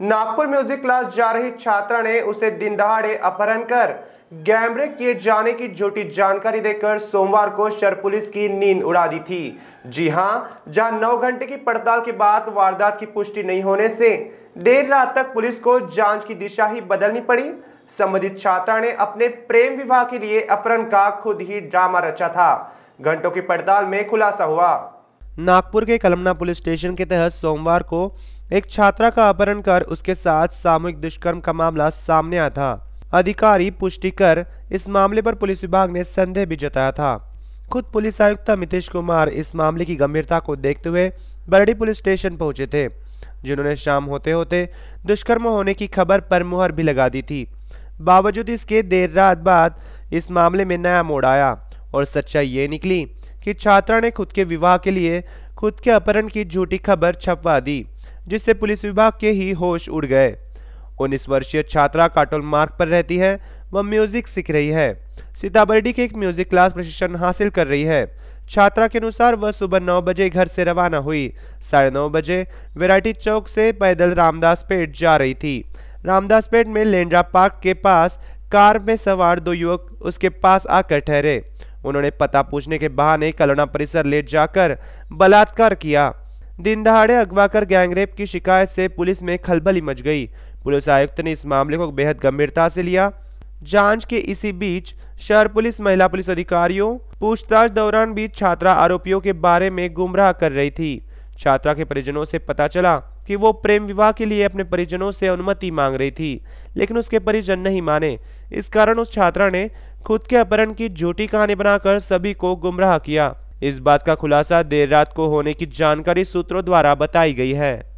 Nagpur music class जा रही छात्रा ने उसे दिन दहाड़े अपहरण कर गैमरे किए जाने की झूठी जानकारी देकर सोमवार को शर पुलिस की नींद उड़ा दी थी जी हां जहां नौ घंटे की पड़ताल के बाद वारदात की पुष्टि नहीं होने से देर रात तक पुलिस को जांच की दिशा ही बदलनी पड़ी संबंधित छात्रा ने अपने प्रेम विवाह के लिए अपहरण का खुद ही ड्रामा रचा था घंटों की पड़ताल में खुलासा हुआ नागपुर के कलमना पुलिस स्टेशन के तहत सोमवार को एक छात्रा का अपहरण कर उसके साथ सामूहिक दुष्कर्म का मामला सामने आया था अधिकारी पुष्टि कर इस मामले पर पुलिस विभाग ने संदेह भी जताया था खुद पुलिस आयुक्त मितेश कुमार इस मामले की गंभीरता को देखते हुए बरडी पुलिस स्टेशन पहुंचे थे जिन्होंने शाम होते होते दुष्कर्म होने की खबर पर मुहर भी लगा दी थी बावजूद इसके देर रात बाद इस मामले में नया मोड़ आया और सच्चाई ये निकली कि छात्रा ने खुद के विवाह के लिए खुद के अपहरण की झूठी खबर छपवा दी जिससे पुलिस विभाग के ही होश उड़ गए उन्नीस वर्षीय छात्रा काटोल मार्ग पर रहती है वह म्यूजिक सीख रही है सीताबर्डी के एक म्यूजिक क्लास प्रशिक्षण हासिल कर रही है छात्रा के अनुसार वह सुबह नौ बजे घर से रवाना हुई साढ़े नौ बजे वेराइटी चौक से पैदल रामदास पेट जा रही थी रामदास पेट में लेंड्रा पार्क के पास कार में सवार दो युवक उसके पास आकर ठहरे उन्होंने पता पूछने के बहाने कलना परिसर ले जाकर बलात्कार किया दिन दहाड़े अगवा कर गैंगरेप की शिकायत से पुलिस में खलबली मच गई पुलिस आयुक्त ने इस मामले को बेहद गंभीरता से लिया जांच के इसी बीच शहर पुलिस महिला पुलिस अधिकारियों पूछताछ दौरान भी छात्रा आरोपियों के बारे में गुमराह कर रही थी छात्रा के परिजनों से पता चला कि वो प्रेम विवाह के लिए अपने परिजनों से अनुमति मांग रही थी लेकिन उसके परिजन नहीं माने इस कारण उस छात्रा ने खुद के अपहरण की झूठी कहानी बनाकर सभी को गुमराह किया इस बात का खुलासा देर रात को होने की जानकारी सूत्रों द्वारा बताई गई है